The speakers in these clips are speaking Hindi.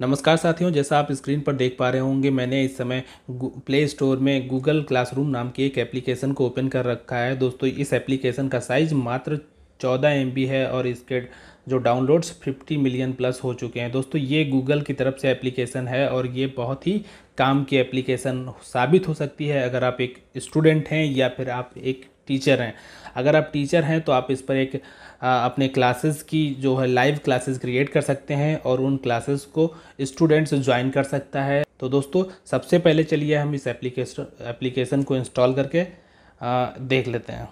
नमस्कार साथियों जैसा आप स्क्रीन पर देख पा रहे होंगे मैंने इस समय प्ले स्टोर में गूगल क्लासरूम नाम की एक एप्लीकेशन को ओपन कर रखा है दोस्तों इस एप्लीकेशन का साइज मात्र चौदह एम है और इसके जो डाउनलोड्स 50 मिलियन प्लस हो चुके हैं दोस्तों ये गूगल की तरफ से एप्लीकेशन है और ये बहुत ही काम की एप्लीकेशन साबित हो सकती है अगर आप एक स्टूडेंट हैं या फिर आप एक टीचर हैं अगर आप टीचर हैं तो आप इस पर एक आ, अपने क्लासेस की जो है लाइव क्लासेस क्रिएट कर सकते हैं और उन क्लासेस को स्टूडेंट्स ज्वाइन कर सकता है तो दोस्तों सबसे पहले चलिए हम इस एप्लीकेशन एप्लीकेशन को इंस्टॉल करके आ, देख लेते हैं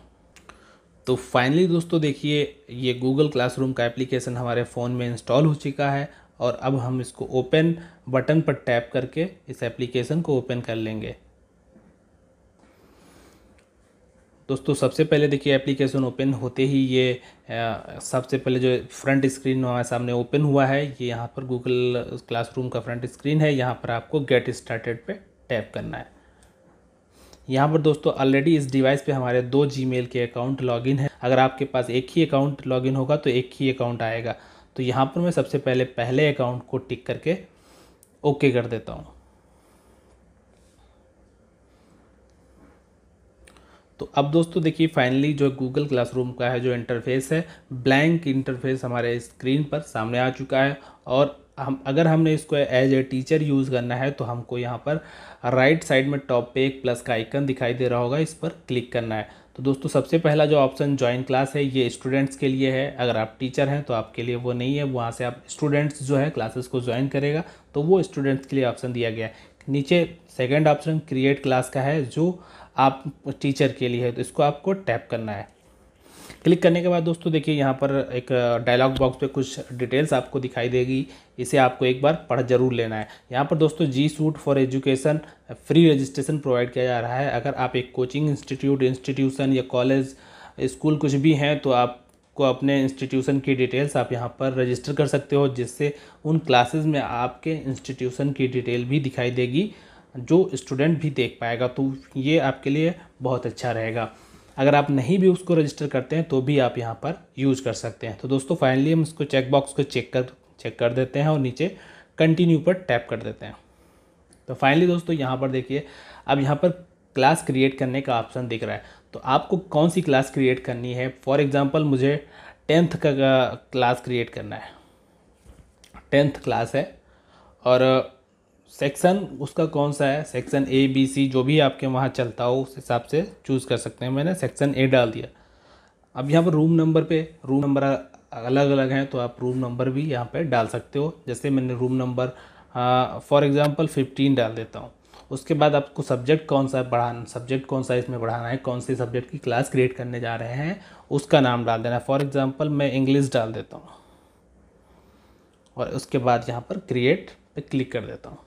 तो फाइनली दोस्तों देखिए ये गूगल क्लासरूम का एप्लीकेशन हमारे फ़ोन में इंस्टॉल हो चुका है और अब हम इसको ओपन बटन पर टैप करके इस एप्लीकेशन को ओपन कर लेंगे दोस्तों सबसे पहले देखिए एप्लीकेशन ओपन होते ही ये सबसे पहले जो फ्रंट स्क्रीन हमारे सामने ओपन हुआ है ये यहाँ पर गूगल क्लासरूम का फ्रंट स्क्रीन है यहाँ पर आपको गेट स्टार्टेड पे टैप करना है यहाँ पर दोस्तों ऑलरेडी इस डिवाइस पे हमारे दो जीमेल के अकाउंट लॉगिन है अगर आपके पास एक ही अकाउंट लॉगिन होगा तो एक ही अकाउंट आएगा तो यहाँ पर मैं सबसे पहले पहले अकाउंट को टिक करके ओके कर देता हूँ तो अब दोस्तों देखिए फाइनली जो गूगल क्लासरूम का है जो इंटरफेस है ब्लैंक इंटरफेस हमारे स्क्रीन पर सामने आ चुका है और हम अगर हमने इसको एज ए टीचर यूज़ करना है तो हमको यहाँ पर राइट साइड में टॉप पे एक प्लस का आइकन दिखाई दे रहा होगा इस पर क्लिक करना है तो दोस्तों सबसे पहला जो ऑप्शन ज्वाइन क्लास है ये स्टूडेंट्स के लिए है अगर आप टीचर हैं तो आपके लिए वो नहीं है वहाँ से आप स्टूडेंट्स जो है क्लासेस को ज्वाइन करेगा तो वो स्टूडेंट्स के लिए ऑप्शन दिया गया है नीचे सेकंड ऑप्शन क्रिएट क्लास का है जो आप टीचर के लिए है तो इसको आपको टैप करना है क्लिक करने के बाद दोस्तों देखिए यहाँ पर एक डायलॉग uh, बॉक्स पे कुछ डिटेल्स आपको दिखाई देगी इसे आपको एक बार पढ़ जरूर लेना है यहाँ पर दोस्तों G Suite for education free registration provide किया जा रहा है अगर आप एक कोचिंग इंस्टीट्यूट इंस्टीट्यूशन या कॉलेज स्कूल uh, कुछ भी हैं तो आप को अपने इंस्टीट्यूशन की डिटेल्स आप यहाँ पर रजिस्टर कर सकते हो जिससे उन क्लासेस में आपके इंस्टीट्यूशन की डिटेल भी दिखाई देगी जो स्टूडेंट भी देख पाएगा तो ये आपके लिए बहुत अच्छा रहेगा अगर आप नहीं भी उसको रजिस्टर करते हैं तो भी आप यहाँ पर यूज़ कर सकते हैं तो दोस्तों फाइनली हम इसको चेकबॉक्स को चेक कर चेक कर देते हैं और नीचे कंटिन्यू पर टैप कर देते हैं तो फाइनली दोस्तों यहाँ पर देखिए अब यहाँ पर क्लास क्रिएट करने का ऑप्शन दिख रहा है तो आपको कौन सी क्लास क्रिएट करनी है फॉर एग्ज़ाम्पल मुझे टेंथ का क्लास क्रिएट करना है टेंथ क्लास है और सेक्शन उसका कौन सा है सेक्शन ए बी सी जो भी आपके वहाँ चलता हो उस हिसाब से चूज़ कर सकते हैं मैंने सेक्शन ए डाल दिया अब यहाँ पर रूम नंबर पे रूम नंबर अलग अलग हैं तो आप रूम नंबर भी यहाँ पे डाल सकते हो जैसे मैंने room number for example fifteen डाल देता हूँ उसके बाद आपको सब्जेक्ट कौन सा पढ़ा सब्जेक्ट कौन सा इसमें पढ़ाना है कौन से सब्जेक्ट की क्लास क्रिएट करने जा रहे हैं उसका नाम डाल देना फॉर एग्ज़ाम्पल मैं इंग्लिश डाल देता हूँ और उसके बाद यहाँ पर क्रिएट पे क्लिक कर देता हूँ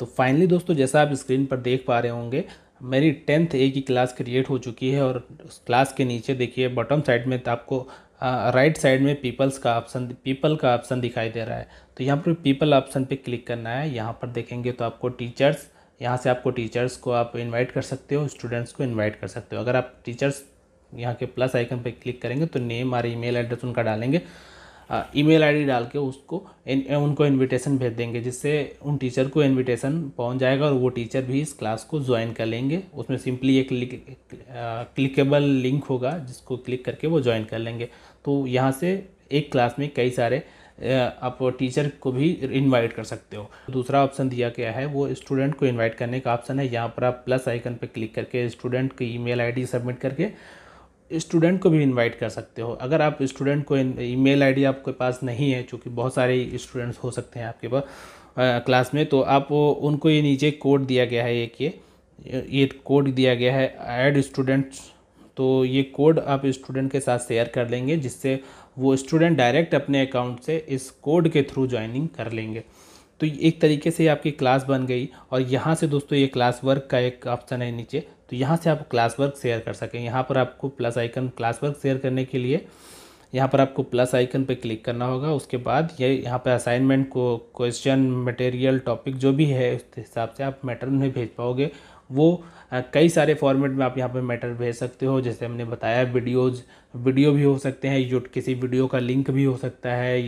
तो फाइनली दोस्तों जैसा आप स्क्रीन पर देख पा रहे होंगे मेरी टेंथ ए की क्लास क्रिएट हो चुकी है और उस क्लास के नीचे देखिए बॉटम साइड में तो आपको राइट साइड में पीपल्स का ऑप्शन पीपल का ऑप्शन दिखाई दे रहा है तो यहाँ पर पीपल ऑप्शन पे क्लिक करना है यहाँ पर देखेंगे तो आपको टीचर्स यहाँ से आपको टीचर्स को आप इनवाइट कर सकते हो स्टूडेंट्स को इनवाइट कर सकते हो अगर आप टीचर्स यहाँ के प्लस आइकन पर क्लिक करेंगे तो नेम और ईमेल एड्रेस उनका डालेंगे ईमेल आईडी डाल के उसको इन, उनको इनविटेशन भेज देंगे जिससे उन टीचर को इनविटेशन पहुंच जाएगा और वो टीचर भी इस क्लास को ज्वाइन कर लेंगे उसमें सिंपली एक क्लिकेबल लिंक होगा जिसको क्लिक करके वो ज्वाइन कर लेंगे तो यहाँ से एक क्लास में कई सारे आप टीचर को भी इनवाइट कर सकते हो दूसरा ऑप्शन दिया गया है वो स्टूडेंट को इनवाइट करने का ऑप्शन है यहाँ पर आप प्लस आइकन पर क्लिक करके स्टूडेंट की ईमेल आईडी सबमिट करके स्टूडेंट को भी इनवाइट कर सकते हो अगर आप स्टूडेंट को ईमेल आईडी आपके पास नहीं है चूँकि बहुत सारे स्टूडेंट्स हो सकते हैं आपके पास क्लास में तो आप उनको ये नीचे कोड दिया गया है एक ये ये कोड दिया गया है ऐड स्टूडेंट्स तो ये कोड आप स्टूडेंट के साथ शेयर कर लेंगे जिससे वो स्टूडेंट डायरेक्ट अपने अकाउंट से इस कोड के थ्रू ज्वाइनिंग कर लेंगे तो एक तरीके से आपकी क्लास बन गई और यहाँ से दोस्तों ये क्लास वर्क का एक ऑप्शन है नीचे तो यहाँ से आप क्लास वर्क शेयर कर सकें यहाँ पर आपको plus icon class work share करने के लिए यहाँ पर आपको प्लस आइकन पर क्लिक करना होगा उसके बाद ये यह यहाँ पर असाइनमेंट को क्वेश्चन मटेरियल टॉपिक जो भी है उस हिसाब से आप मैटर उन्हें भेज पाओगे वो कई सारे फॉर्मेट में आप यहाँ पर मैटर भेज सकते हो जैसे हमने बताया वीडियोज वीडियो भी हो सकते हैं यूट किसी वीडियो का लिंक भी हो सकता है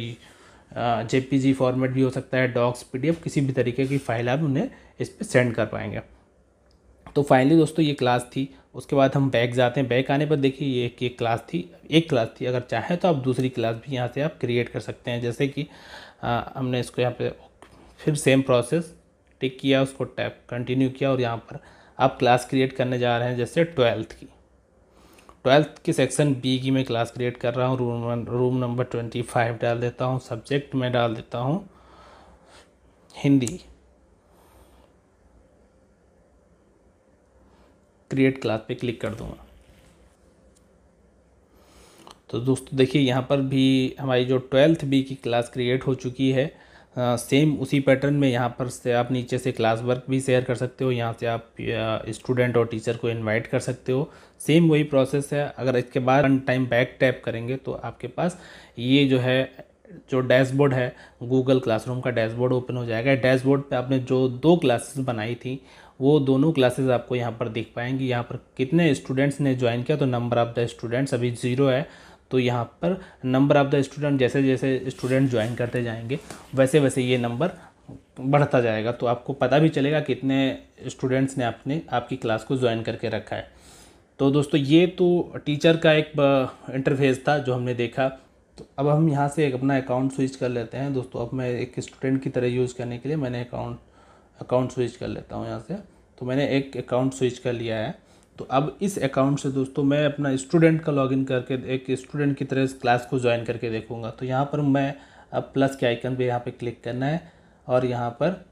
जे फॉर्मेट भी हो सकता है डॉक्स पी किसी भी तरीके की फ़ाइल आप उन्हें इस पर सेंड कर पाएंगे तो फाइनली दोस्तों ये क्लास थी उसके बाद हम बैक जाते हैं बैक आने पर देखिए ये एक एक क्लास थी एक क्लास थी अगर चाहें तो आप दूसरी क्लास भी यहाँ से आप क्रिएट कर सकते हैं जैसे कि आ, हमने इसको यहाँ पे फिर सेम प्रोसेस टिक किया उसको टैप कंटिन्यू किया और यहाँ पर आप क्लास क्रिएट करने जा रहे हैं जैसे ट्वेल्थ की ट्वेल्थ की सेक्शन बी की मैं क्लास क्रिएट कर रहा हूँ room room number twenty five डाल देता हूँ सब्जेक्ट में डाल देता हूँ हिंदी क्रिएट क्लास पे क्लिक कर दूंगा तो दोस्तों देखिए यहाँ पर भी हमारी जो ट्वेल्थ बी की क्लास क्रिएट हो चुकी है आ, सेम उसी पैटर्न में यहाँ पर से आप नीचे से क्लास वर्क भी शेयर कर सकते हो यहाँ से आप स्टूडेंट और टीचर को इनवाइट कर सकते हो सेम वही प्रोसेस है अगर इसके बाद वन टाइम बैक टैप करेंगे तो आपके पास ये जो है जो डैशबोर्ड है गूगल क्लासरूम का डैशबोर्ड ओपन हो जाएगा डैशबोर्ड पे आपने जो दो क्लासेस बनाई थी वो दोनों क्लासेस आपको यहाँ पर देख पाएंगे यहाँ पर कितने स्टूडेंट्स ने ज्वाइन किया तो नंबर ऑफ़ द स्टूडेंट्स अभी ज़ीरो है तो यहाँ पर नंबर ऑफ़ द स्टूडेंट जैसे जैसे स्टूडेंट ज्वाइन करते जाएंगे वैसे वैसे ये नंबर बढ़ता जाएगा तो आपको पता भी चलेगा कितने स्टूडेंट्स ने आपने आपकी क्लास को ज्वाइन करके रखा है तो दोस्तों ये तो टीचर का एक इंटरफेस था जो हमने देखा तो अब हम यहाँ से एक अपना अकाउंट स्विच कर लेते हैं दोस्तों अब मैं एक स्टूडेंट की तरह यूज़ करने के लिए मैंने अकाउंट अकाउंट स्विच कर लेता हूँ यहाँ से तो मैंने एक अकाउंट स्विच कर लिया है तो अब इस अकाउंट से दोस्तों मैं अपना स्टूडेंट का लॉगिन करके एक स्टूडेंट की तरह इस क्लास को ज्वाइन करके देखूँगा तो यहाँ पर मैं अब प्लस के आइकन पे यहाँ पे क्लिक करना है और यहाँ पर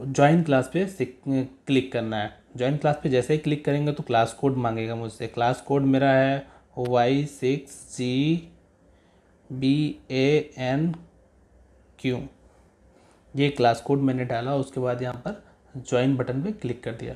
ज्वाइन क्लास पे क्लिक करना है ज्वाइन क्लास पे जैसे ही क्लिक करेंगे तो क्लास कोड मांगेगा मुझसे क्लास कोड मेरा है Y six G B A N Q ये क्लास कोड मैंने डाला उसके बाद यहाँ पर ज्वाइन बटन पे क्लिक कर दिया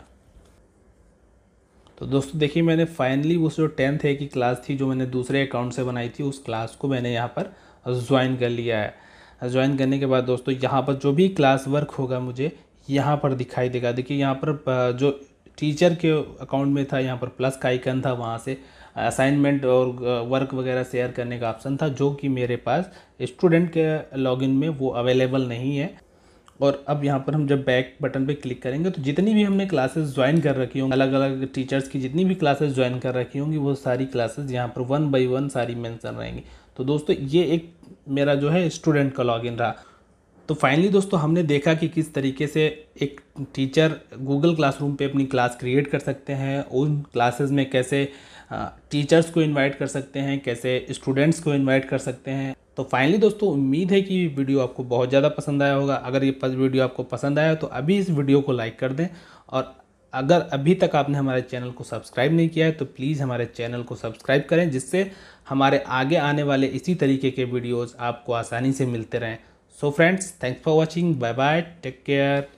तो दोस्तों देखिए मैंने फाइनली उस जो टेंथ ए की क्लास थी जो मैंने दूसरे अकाउंट से बनाई थी उस क्लास को मैंने यहाँ पर ज्वाइन कर लिया है ज्वाइन करने के बाद दोस्तों यहाँ पर जो भी क्लास वर्क होगा मुझे यहाँ पर दिखाई देगा देखिए यहाँ पर जो टीचर के अकाउंट में था यहाँ पर प्लस का आइकन था वहाँ से असाइनमेंट और वर्क वगैरह शेयर करने का ऑप्शन था जो कि मेरे पास स्टूडेंट के लॉगिन में वो अवेलेबल नहीं है और अब यहाँ पर हम जब बैक बटन पे क्लिक करेंगे तो जितनी भी हमने क्लासेस ज्वाइन कर रखी होंगी अलग अलग टीचर्स की जितनी भी क्लासेस ज्वाइन कर रखी होंगी वो सारी क्लासेस यहाँ पर वन बाई वन सारी मैंसन रहेंगी तो दोस्तों ये एक मेरा जो है स्टूडेंट का लॉगिन रहा तो फाइनली दोस्तों हमने देखा कि किस तरीके से एक टीचर गूगल क्लासरूम पे अपनी क्लास क्रिएट कर सकते हैं उन क्लासेस में कैसे टीचर्स को इनवाइट कर सकते हैं कैसे स्टूडेंट्स को इनवाइट कर सकते हैं तो फाइनली दोस्तों उम्मीद है कि वीडियो आपको बहुत ज़्यादा पसंद आया होगा अगर ये वीडियो आपको पसंद आया तो अभी इस वीडियो को लाइक कर दें और अगर अभी तक आपने हमारे चैनल को सब्सक्राइब नहीं किया है तो प्लीज़ हमारे चैनल को सब्सक्राइब करें जिससे हमारे आगे आने वाले इसी तरीके के वीडियोज़ आपको आसानी से मिलते रहें so friends thanks for watching bye bye take care